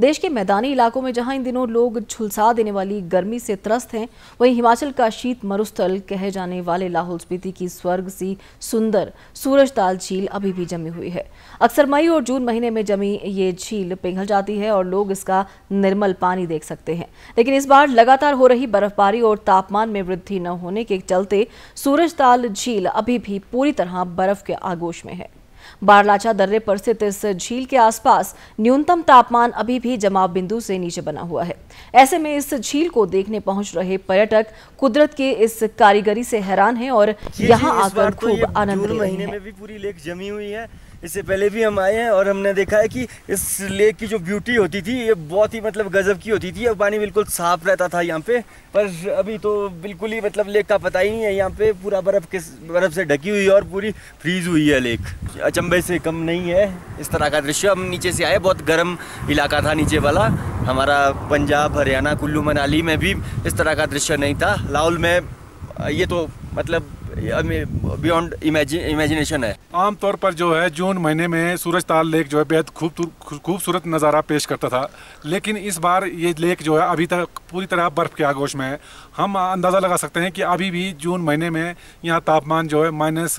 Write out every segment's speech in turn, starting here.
देश के मैदानी इलाकों में जहां इन दिनों लोग झुलसा देने वाली गर्मी से त्रस्त हैं वहीं हिमाचल का शीत मरुस्थल कहे जाने वाले लाहौल स्पीति की स्वर्ग सी सुंदर सूरजताल झील अभी भी जमी हुई है अक्सर मई और जून महीने में जमी ये झील पिघल जाती है और लोग इसका निर्मल पानी देख सकते हैं लेकिन इस बार लगातार हो रही बर्फबारी और तापमान में वृद्धि न होने के चलते सूरजताल झील अभी भी पूरी तरह बर्फ के आगोश में है बारलाचा दर्रे पर स्थित इस झील के आसपास न्यूनतम तापमान अभी भी जमाव बिंदु से नीचे बना हुआ है ऐसे में इस झील को देखने पहुंच रहे पर्यटक कुदरत के इस कारीगरी से हैरान हैं और यहाँ आकर तो खूब आनंद ले रहे हैं। में भी पूरी लेख जमी हुई है इससे पहले भी हम आए हैं और हमने देखा है कि इस लेक की जो ब्यूटी होती थी ये बहुत ही मतलब गजब की होती थी और पानी बिल्कुल साफ रहता था यहाँ पे पर अभी तो बिल्कुल ही मतलब लेक का पता ही नहीं है यहाँ पे पूरा बर्फ़ किस बर्फ़ से ढकी हुई है और पूरी फ्रीज हुई है लेक अचंभे से कम नहीं है इस तरह का दृश्य हम नीचे से आए बहुत गर्म इलाका था नीचे वाला हमारा पंजाब हरियाणा कुल्लू मनाली में भी इस तरह का दृश्य नहीं था लाहौल में ये तो मतलब बियॉन्ड इमेजिनेशन है आमतौर पर जो है जून महीने में सूरज ताल लेक जो है बेहद खूबसूरत खूबसूरत नज़ारा पेश करता था लेकिन इस बार ये लेक जो है अभी तक पूरी तरह बर्फ़ के आगोश में है हम अंदाज़ा लगा सकते हैं कि अभी भी जून महीने में यहाँ तापमान जो है माइनस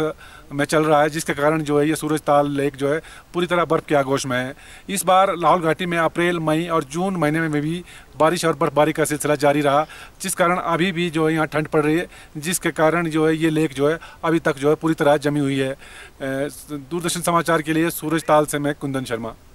में चल रहा है जिसके कारण जो है ये सूरज ताल लेक जो है पूरी तरह बर्फ़ के आगोश में है इस बार लाहौल घाटी में अप्रैल मई और जून महीने में भी बारिश और बर्फबारी का सिलसिला जारी रहा जिस कारण अभी भी जो है यहाँ ठंड पड़ रही है जिसके कारण जो है ये लेक जो है अभी तक जो है पूरी तरह जमी हुई है दूरदर्शन समाचार के लिए सूरज ताल से मैं कुंदन शर्मा